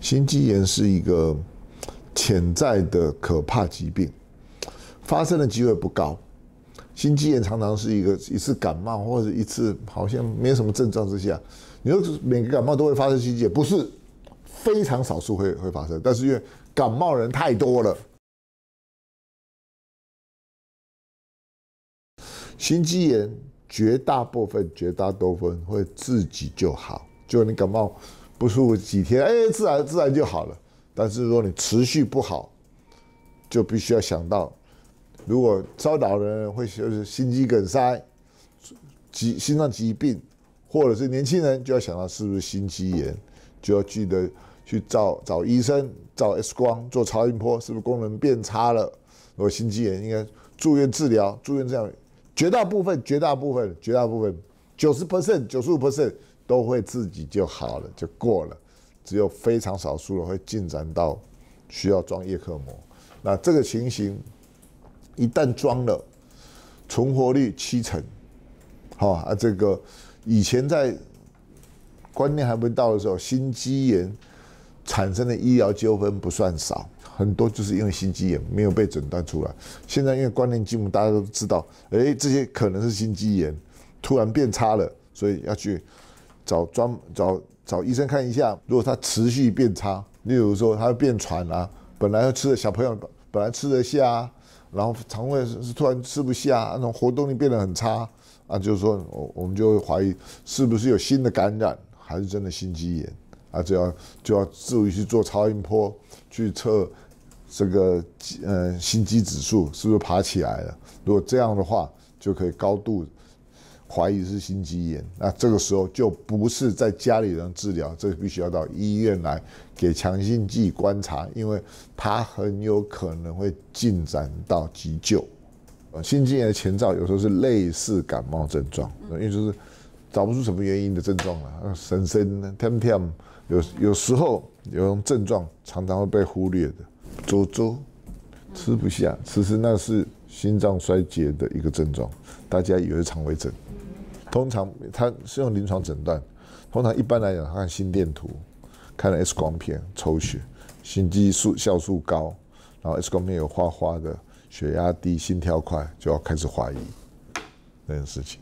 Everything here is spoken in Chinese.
心肌炎是一个潜在的可怕疾病，发生的机会不高。心肌炎常常是一个一次感冒或者一次好像没有什么症状之下，你说每个感冒都会发生心肌炎，不是非常少数会会发生，但是因为感冒人太多了，心肌炎绝大部分、绝大多分会自己就好，就你感冒。不舒服几天，哎，自然自然就好了。但是如果你持续不好，就必须要想到，如果招老人会就是心肌梗塞、疾心脏疾病，或者是年轻人就要想到是不是心肌炎，就要记得去找找医生，找 X 光，做超音波，是不是功能变差了？如果心肌炎应该住院治疗，住院这样绝大部分、绝大部分、绝大部分，九十 percent、九十五 percent。都会自己就好了，就过了。只有非常少数的会进展到需要装叶克膜。那这个情形一旦装了，存活率七成。好啊，这个以前在观念还没到的时候，心肌炎产生的医疗纠纷不算少，很多就是因为心肌炎没有被诊断出来。现在因为观念进步，大家都知道，哎，这些可能是心肌炎，突然变差了，所以要去。找专找找医生看一下，如果他持续变差，例如说他变喘啊，本来要吃的小朋友本来吃得下，然后肠胃是突然吃不下，那种活动力变得很差，啊，就是说，我我们就会怀疑是不是有新的感染，还是真的心肌炎啊？就要就要注意去做超音波去测这个呃心肌指数是不是爬起来了？如果这样的话，就可以高度。怀疑是心肌炎，那这个时候就不是在家里人治疗，这个必须要到医院来给强心剂观察，因为它很有可能会进展到急救。呃，心肌炎的前兆有时候是类似感冒症状，因为就是找不出什么原因的症状了。神神、有有时候有症状常常会被忽略的，粥粥吃不下，其实那是心脏衰竭的一个症状，大家以为肠胃症。通常他是用临床诊断，通常一般来讲，看心电图，看了 X 光片，抽血，心肌素酵素高，然后 X 光片有花花的，血压低，心跳快，就要开始怀疑那件事情。